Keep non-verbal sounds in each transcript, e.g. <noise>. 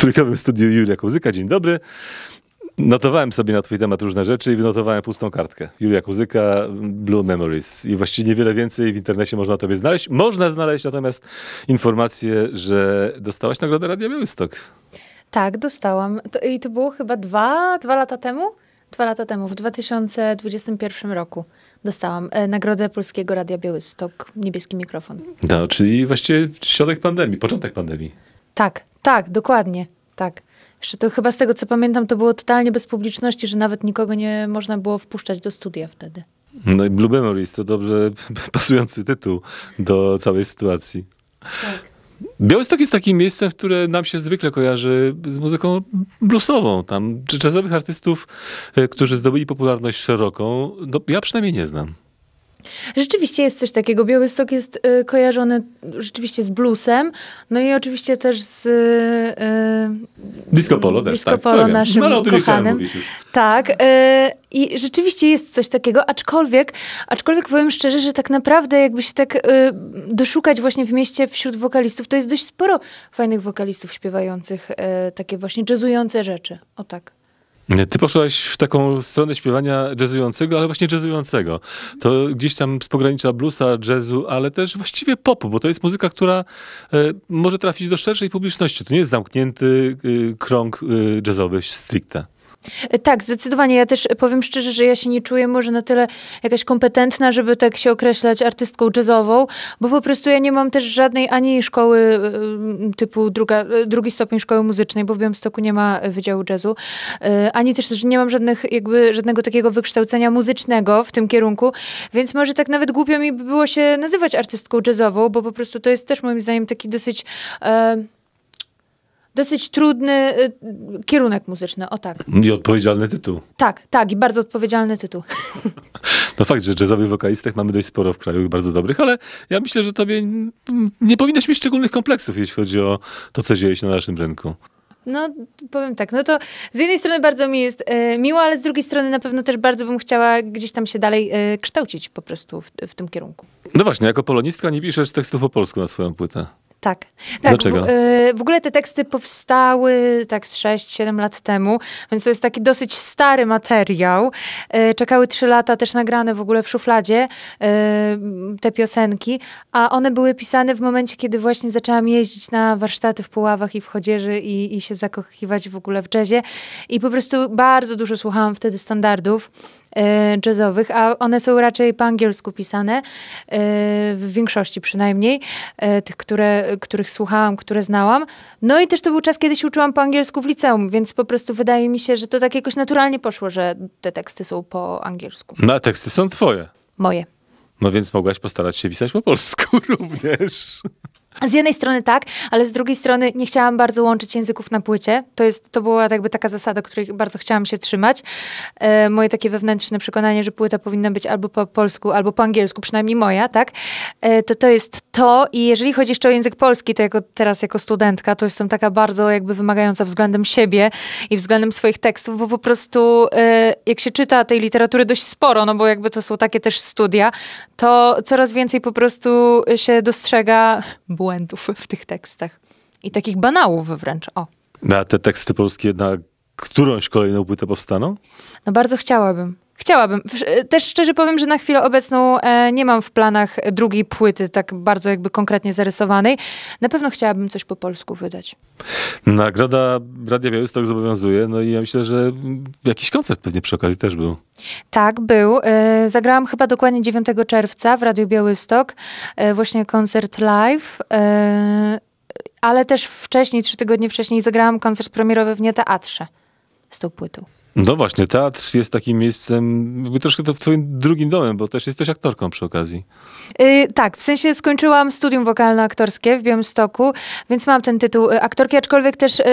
trójkowym studiu Julia Kuzyka. Dzień dobry. Notowałem sobie na twój temat różne rzeczy i wynotowałem pustą kartkę. Julia Kuzyka, Blue Memories. I właściwie niewiele więcej w internecie można o tobie znaleźć. Można znaleźć natomiast informację, że dostałaś nagrodę Radia Białystok. Tak, dostałam. To, I to było chyba dwa, dwa lata temu? Dwa lata temu, w 2021 roku dostałam e, Nagrodę Polskiego Radia Białystok, niebieski mikrofon. No, czyli właściwie środek pandemii, początek pandemii. Tak, tak, dokładnie, tak. Jeszcze to chyba z tego, co pamiętam, to było totalnie bez publiczności, że nawet nikogo nie można było wpuszczać do studia wtedy. No i Blue Memories to dobrze <laughs> pasujący tytuł do całej sytuacji. Tak. Białystok jest takim miejscem, które nam się zwykle kojarzy z muzyką bluesową. Tam jazzowych artystów, e, którzy zdobyli popularność szeroką, do, no, ja przynajmniej nie znam. Rzeczywiście jest coś takiego. Białystok jest y, kojarzony rzeczywiście z bluesem, no i oczywiście też z... Y, y, disco polo też, disco tak. Polo tak, naszym no, kochanym. Tak. Y, I rzeczywiście jest coś takiego, aczkolwiek, aczkolwiek powiem szczerze, że tak naprawdę jakby się tak y, doszukać właśnie w mieście wśród wokalistów, to jest dość sporo fajnych wokalistów śpiewających y, takie właśnie jazzujące rzeczy. O tak. Ty poszłaś w taką stronę śpiewania jazzującego, ale właśnie jazzującego. To gdzieś tam z pogranicza bluesa, jazzu, ale też właściwie popu, bo to jest muzyka, która e, może trafić do szerszej publiczności. To nie jest zamknięty y, krąg y, jazzowy stricte. Tak, zdecydowanie. Ja też powiem szczerze, że ja się nie czuję może na tyle jakaś kompetentna, żeby tak się określać artystką jazzową, bo po prostu ja nie mam też żadnej ani szkoły y, typu druga, y, drugi stopień szkoły muzycznej, bo w Białymstoku nie ma Wydziału Jazzu, y, ani też, nie mam żadnych, jakby, żadnego takiego wykształcenia muzycznego w tym kierunku, więc może tak nawet głupio mi by było się nazywać artystką jazzową, bo po prostu to jest też moim zdaniem taki dosyć... E, dosyć trudny y, kierunek muzyczny, o tak. I odpowiedzialny tytuł. Tak, tak, i bardzo odpowiedzialny tytuł. <laughs> No fakt, że jazzowych wokalistach mamy dość sporo w kraju, bardzo dobrych, ale ja myślę, że tobie nie powinnaś mieć szczególnych kompleksów, jeśli chodzi o to, co dzieje się na naszym rynku. No, powiem tak, no to z jednej strony bardzo mi jest y, miło, ale z drugiej strony na pewno też bardzo bym chciała gdzieś tam się dalej y, kształcić po prostu w, w tym kierunku. No właśnie, jako polonistka nie piszesz tekstów po polsku na swoją płytę. Tak. tak Dlaczego? W, y, w, ogóle te teksty powstały tak z 6-7 lat temu, więc to jest taki dosyć stary materiał. Y, czekały 3 lata też nagrane w ogóle w szufladzie y, te piosenki, a one były pisane w momencie, kiedy właśnie zaczęłam jeździć na warsztaty w Puławach i w Chodzieży i, i się zakochiwać w ogóle w jazzie. I po prostu bardzo dużo słuchałam wtedy standardów y, jazzowych, a one są raczej po angielsku pisane, y, w większości przynajmniej, y, tych, które których słuchałam, które znałam. No i też to był czas, kiedy się uczyłam po angielsku w liceum, więc po prostu wydaje mi się, że to tak jakoś naturalnie poszło, że te teksty są po angielsku. No a teksty są twoje. Moje. No więc mogłaś postarać się pisać po polsku <laughs> również. Z jednej strony tak, ale z drugiej strony nie chciałam bardzo łączyć języków na płycie. To, jest, to była tak jakby taka zasada, której bardzo chciałam się trzymać. E, moje takie wewnętrzne przekonanie, że płyta powinna być albo po polsku, albo po angielsku, przynajmniej moja, tak? E, to to jest to i jeżeli chodzi jeszcze o język polski, to jako, teraz jako studentka, to jestem taka bardzo jakby wymagająca względem siebie i względem swoich tekstów, bo po prostu e, jak się czyta tej literatury dość sporo, no bo jakby to są takie też studia, to coraz więcej po prostu się dostrzega błędów błędów w tych tekstach i takich banałów wręcz. O. A te teksty polskie na którąś kolejną płytę powstaną? No bardzo chciałabym. Chciałabym. E, też szczerze powiem, że na chwilę obecną e, nie mam w planach drugiej płyty tak bardzo jakby konkretnie zarysowanej. Na pewno chciałabym coś po polsku wydać. Nagroda Radia Białystok zobowiązuje, no i ja myślę, że jakiś koncert pewnie przy okazji też był. Tak, był. E, zagrałam chyba dokładnie 9 czerwca w Radiu Białystok. Właśnie koncert live ale też wcześniej, trzy tygodnie wcześniej, zagrałam koncert premierowy w Teatrze z tą płytą. No właśnie, teatr jest takim miejscem, troszkę to twoim drugim domem, bo też jesteś aktorką przy okazji. Yy, tak, w sensie skończyłam studium wokalno-aktorskie w Białymstoku, więc mam ten tytuł y, aktorki, aczkolwiek też yy,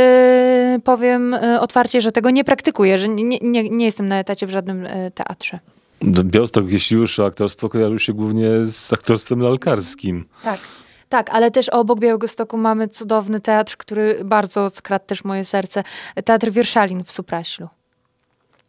powiem y, otwarcie, że tego nie praktykuję, że nie, nie, nie jestem na etacie w żadnym yy, teatrze. No, Białystok, jeśli już aktorstwo, kojarzy się głównie z aktorstwem lalkarskim. Tak. Tak, ale też obok Białego Stoku mamy cudowny teatr, który bardzo skradł też moje serce. Teatr Wierszalin w Supraślu.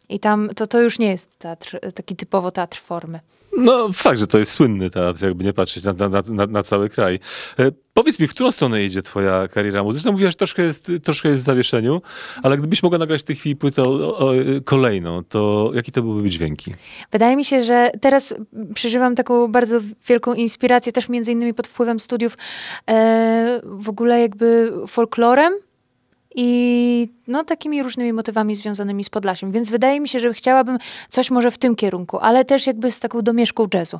I tam to, to już nie jest teatr, taki typowo teatr formy. No fakt, że to jest słynny teatr, jakby nie patrzeć na, na, na, na cały kraj. E, powiedz mi, w którą stronę idzie twoja kariera muzyczna? Mówiłaś, troszkę jest, troszkę jest w zawieszeniu, ale gdybyś mogła nagrać w tej chwili płytę o, o, kolejną, to jakie to byłyby dźwięki? Wydaje mi się, że teraz przeżywam taką bardzo wielką inspirację, też między innymi pod wpływem studiów e, w ogóle jakby folklorem, i no, takimi różnymi motywami związanymi z Podlasiem. Więc wydaje mi się, że chciałabym coś może w tym kierunku, ale też jakby z taką domieszką jazzu.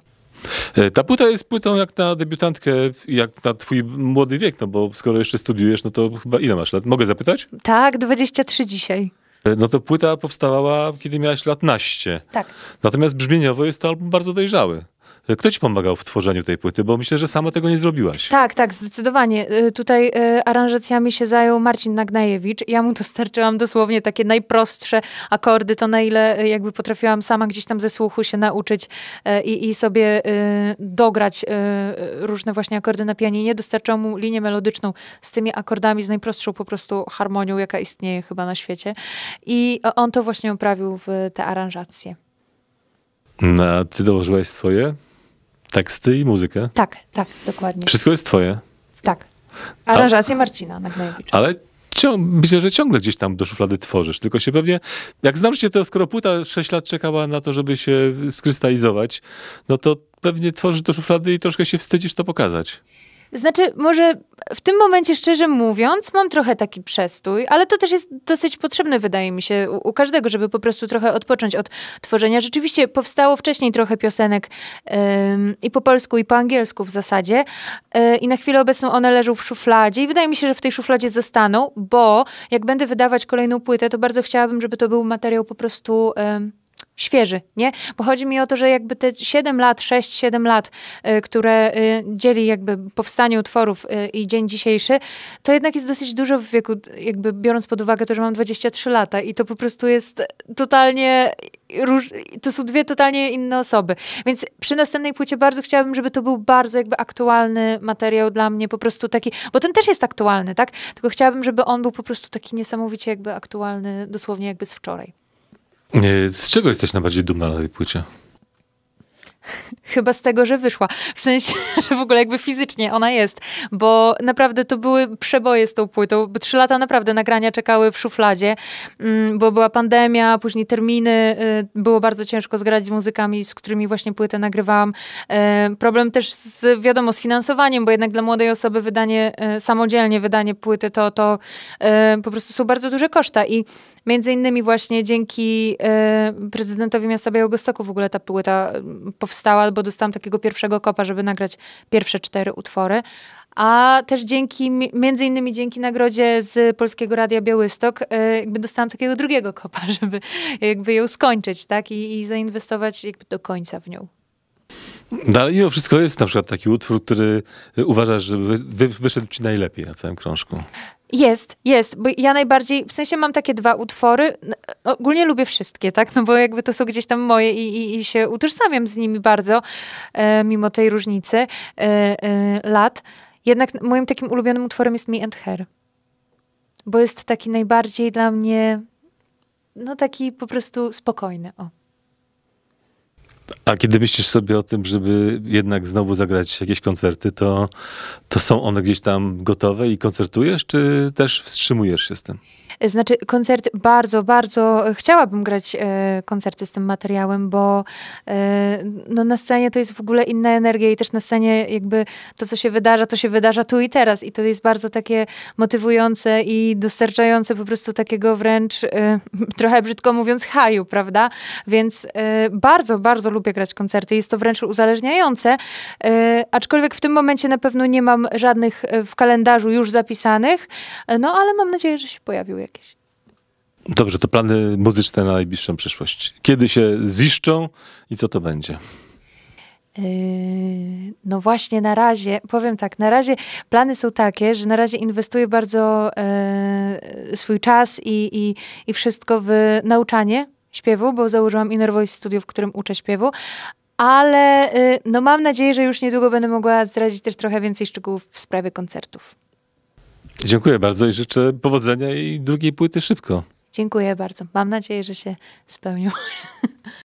E, ta płyta jest płytą jak na debiutantkę, jak na twój młody wiek, no bo skoro jeszcze studiujesz, no to chyba ile masz lat? Mogę zapytać? Tak, 23 dzisiaj. E, no to płyta powstawała, kiedy miałaś lat naście. Tak. Natomiast brzmieniowo jest to album bardzo dojrzały. Kto ci pomagał w tworzeniu tej płyty? Bo myślę, że sama tego nie zrobiłaś. Tak, tak, zdecydowanie. Y, tutaj y, aranżacjami się zajął Marcin Nagnajewicz. Ja mu dostarczyłam dosłownie takie najprostsze akordy, to na ile y, jakby potrafiłam sama gdzieś tam ze słuchu się nauczyć i, i sobie dograć różne właśnie akordy na pianinie. Dostarczyłam mu linię melodyczną z tymi akordami, z najprostszą po prostu harmonią, jaka istnieje chyba na świecie. I on to właśnie uprawił w te aranżacje. A ty dołożyłaś swoje? Teksty i muzykę? Tak, tak, dokładnie. Wszystko jest twoje? Tak. Aranżacje Marcina Nagnajewicza. Ale myślę, że ciągle gdzieś tam do szuflady tworzysz, tylko się pewnie, jak znasz się to, skoro płyta 6 lat czekała na to, żeby się skrystalizować, no to pewnie tworzysz do szuflady i troszkę się wstydzisz to pokazać. Znaczy, może w tym momencie, szczerze mówiąc, mam trochę taki przestój, ale to też jest dosyć potrzebne, wydaje mi się, u, u każdego, żeby po prostu trochę odpocząć od tworzenia. Rzeczywiście powstało wcześniej trochę piosenek i po polsku, i po angielsku w zasadzie, yy, i na chwilę obecną one leżą w szufladzie, i wydaje mi się, że w tej szufladzie zostaną, bo jak będę wydawać kolejną płytę, to bardzo chciałabym, żeby to był materiał po prostu. Yy, świeży, nie? Bo chodzi mi o to, że jakby te 7 lat, 6-7 lat, y, które y, dzieli jakby powstanie utworów y, i dzień dzisiejszy, to jednak jest dosyć dużo w wieku, jakby biorąc pod uwagę to, że mam 23 lata i to po prostu jest totalnie Róż, to są dwie totalnie inne osoby. Więc przy następnej płycie bardzo chciałabym, żeby to był bardzo jakby aktualny materiał dla mnie, po prostu taki, bo ten też jest aktualny, tak? Tylko chciałabym, żeby on był po prostu taki niesamowicie jakby aktualny, dosłownie jakby z wczoraj. E, z czego jesteś najbardziej dumna na tej płycie? <laughs> chyba z tego, że wyszła. W sensie, <laughs> że w ogóle jakby fizycznie ona jest, bo naprawdę to były przeboje z tą płytą. Trzy lata naprawdę nagrania czekały w szufladzie, mm, bo była pandemia, później terminy, y, było bardzo ciężko zgrać z muzykami, z którymi właśnie płytę nagrywałam. Y, problem też z, wiadomo, z finansowaniem, bo jednak dla młodej osoby wydanie, y, samodzielnie wydanie płyty to, to po prostu są bardzo duże koszta i między innymi właśnie dzięki prezydentowi miasta Białegostoku w ogóle ta płyta powstała powstała, bo dostałam takiego pierwszego kopa, żeby nagrać pierwsze cztery utwory. A też dzięki, między innymi dzięki nagrodzie z Polskiego Radia Białystok, e, jakby dostałam takiego drugiego kopa, <laughs> żeby jakby ją skończyć, tak? I, i zainwestować jakby do końca w nią. No, ale mimo wszystko jest na przykład taki utwór, który uważasz, że wy, wyszedł ci najlepiej na całym krążku. Jest, jest, bo ja najbardziej, w sensie mam takie dwa utwory, no, ogólnie lubię wszystkie, tak, no bo jakby to są gdzieś tam moje i, i, i się utożsamiam z nimi bardzo, e, mimo tej różnicy e, e, lat. Jednak moim takim ulubionym utworem jest Me and Her, bo jest taki najbardziej dla mnie, no taki po prostu spokojny, o. A kiedy myślisz sobie o tym, żeby jednak znowu zagrać jakieś koncerty, to, to są one gdzieś tam gotowe i koncertujesz, czy też wstrzymujesz się z tym? Znaczy, koncert bardzo, bardzo chciałabym grać e, koncerty z tym materiałem, bo e, no, na scenie to jest w ogóle inna energia i też na scenie jakby to, co się wydarza, to się wydarza tu i teraz. I to jest bardzo takie motywujące i dostarczające po prostu takiego wręcz, e, <laughs> trochę brzydko mówiąc, haju, prawda? Więc e, bardzo, bardzo lubię grać grać koncerty. Jest to wręcz uzależniające, e, aczkolwiek w tym momencie na pewno nie mam żadnych e, w kalendarzu już zapisanych, e, no ale mam nadzieję, że się pojawił jakieś. Dobrze, to plany muzyczne na najbliższą przyszłość. Kiedy się ziszczą i co to będzie? No właśnie na razie, powiem tak, na razie plany są takie, że na razie inwestuję bardzo e, swój czas i, i, i wszystko w nauczanie śpiewu, bo założyłam Inner Voice Studio, w którym uczę śpiewu, ale y, no mam nadzieję, że już niedługo będę mogła zdradzić też trochę więcej szczegółów w sprawie koncertów. Dziękuję bardzo i życzę powodzenia i drugiej płyty szybko. Dziękuję bardzo. Mam nadzieję, że się spełnił. <laughs>